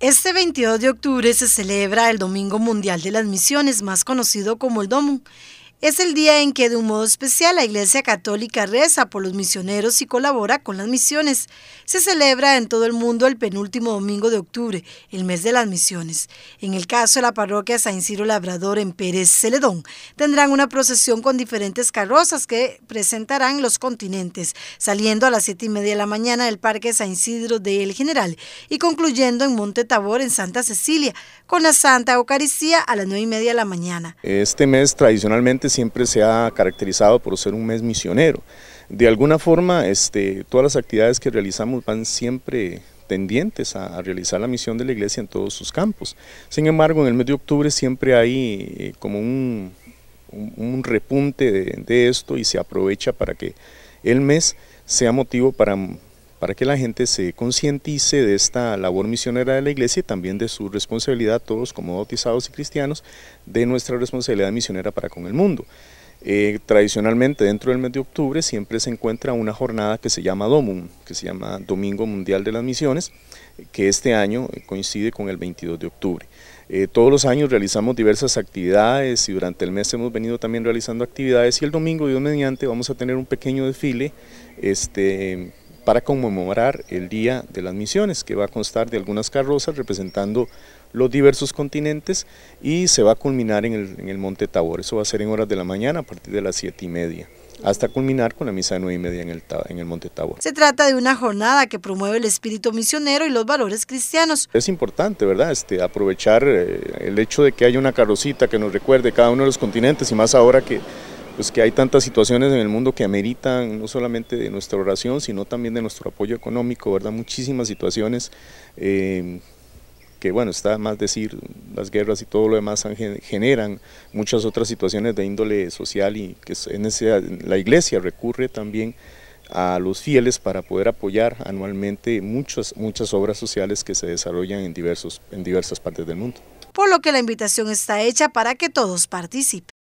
Este 22 de octubre se celebra el Domingo Mundial de las Misiones, más conocido como el DOMU. Es el día en que de un modo especial la Iglesia Católica reza por los misioneros y colabora con las misiones. Se celebra en todo el mundo el penúltimo domingo de octubre, el mes de las misiones. En el caso de la parroquia San Isidro Labrador en Pérez Celedón, tendrán una procesión con diferentes carrozas que presentarán los continentes, saliendo a las 7 y media de la mañana del Parque San Isidro de El General y concluyendo en Monte Tabor en Santa Cecilia, con la Santa Eucaristía a las nueve y media de la mañana. Este mes tradicionalmente siempre se ha caracterizado por ser un mes misionero. De alguna forma, este, todas las actividades que realizamos van siempre tendientes a, realizar la misión de la iglesia en todos sus campos. Sin embargo, en el mes de octubre siempre hay eh, como un, repunte de esto y se aprovecha para que el mes sea motivo para para que la gente se concientice de esta labor misionera de la iglesia y también de su responsabilidad, todos como bautizados y cristianos, de nuestra responsabilidad misionera para con el mundo. Eh, tradicionalmente dentro del mes de octubre siempre se encuentra una jornada que se llama DOMUM, que se llama Domingo Mundial de las Misiones, que este año coincide con el 22 de octubre. Eh, todos los años realizamos diversas actividades y durante el mes hemos venido también realizando actividades y el domingo, Dios mediante, vamos a tener un pequeño desfile este, para conmemorar el Día de las Misiones, que va a constar de algunas carrozas representando los diversos continentes y se va a culminar en el, Monte Tabor. Eso va a ser en horas de la mañana a partir de las siete y media hasta culminar con la misa de 9 y media en el, en el Monte Tabor. Se trata de una jornada que promueve el espíritu misionero y los valores cristianos. Es importante, ¿verdad?, este, aprovechar eh, el hecho de que haya una carrocita que nos recuerde cada uno de los continentes y más ahora que pues que hay tantas situaciones en el mundo que ameritan no solamente de nuestra oración, sino también de nuestro apoyo económico, ¿verdad? Muchísimas situaciones eh, que, bueno, está más decir, las guerras y todo lo demás generan muchas otras situaciones de índole social y que en la iglesia recurre también a los fieles para poder apoyar anualmente muchas, muchas obras sociales que se desarrollan en, diversos, en diversas partes del mundo. Por lo que la invitación está hecha para que todos participen.